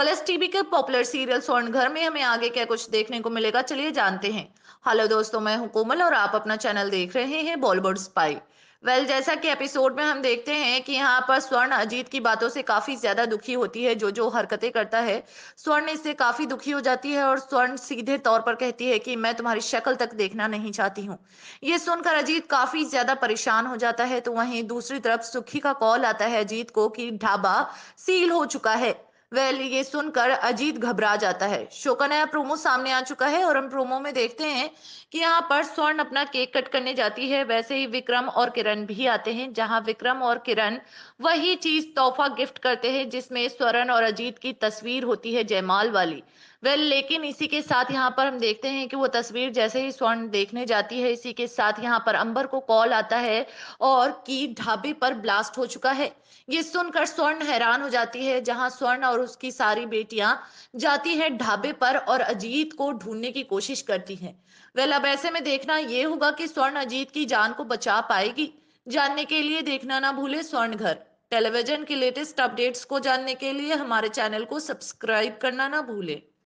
colours TV के popular serial Swarnghar में हमें आगे क्या कुछ देखने को मिलेगा चलिए जानते हैं हेलो दोस्तों मैं हूं कोमल और आप अपना चैनल देख रहे हैं बॉलीवुड स्पाई वेल well, जैसा कि एपिसोड में हम देखते हैं कि यहाँ पर स्वर्ण अजीत की बातों से काफी ज्यादा दुखी होती है जो जो हरकतें करता है स्वर्ण इससे काफी दुखी हो जाती है और स्वर्ण सीधे तौर पर कहती है कि मैं तुम्हारी शक्ल तक देखना नहीं चाहती हूँ ये सुनकर अजीत काफी ज्यादा परेशान हो जाता है तो वहीं दूसरी तरफ सुखी का कॉल आता है अजीत को कि ढाबा सील हो चुका है वेल ये सुनकर अजीत घबरा जाता है शो का नया प्रोमो सामने आ चुका है और हम प्रोमो में देखते हैं कि यहाँ पर स्वर्ण अपना केक कट करने जाती है वैसे ही विक्रम और किरण भी आते हैं जहाँ विक्रम और किरण वही चीज तोहफा गिफ्ट करते हैं जिसमें स्वर्ण और अजीत की तस्वीर होती है जयमाल वाली वेल well, लेकिन इसी के साथ यहाँ पर हम देखते हैं कि वो तस्वीर जैसे ही स्वर्ण देखने जाती है इसी के साथ यहाँ पर अंबर को कॉल आता है और की ढाबे पर ब्लास्ट हो चुका है ये सुनकर स्वर्ण हैरान हो जाती है जहां स्वर्ण और उसकी सारी बेटियां जाती है ढाबे पर और अजीत को ढूंढने की कोशिश करती है वेल well, अब ऐसे में देखना ये होगा कि स्वर्ण अजीत की जान को बचा पाएगी जानने के लिए देखना ना भूले स्वर्ण घर टेलीविजन के लेटेस्ट अपडेट्स को जानने के लिए हमारे चैनल को सब्सक्राइब करना ना भूलें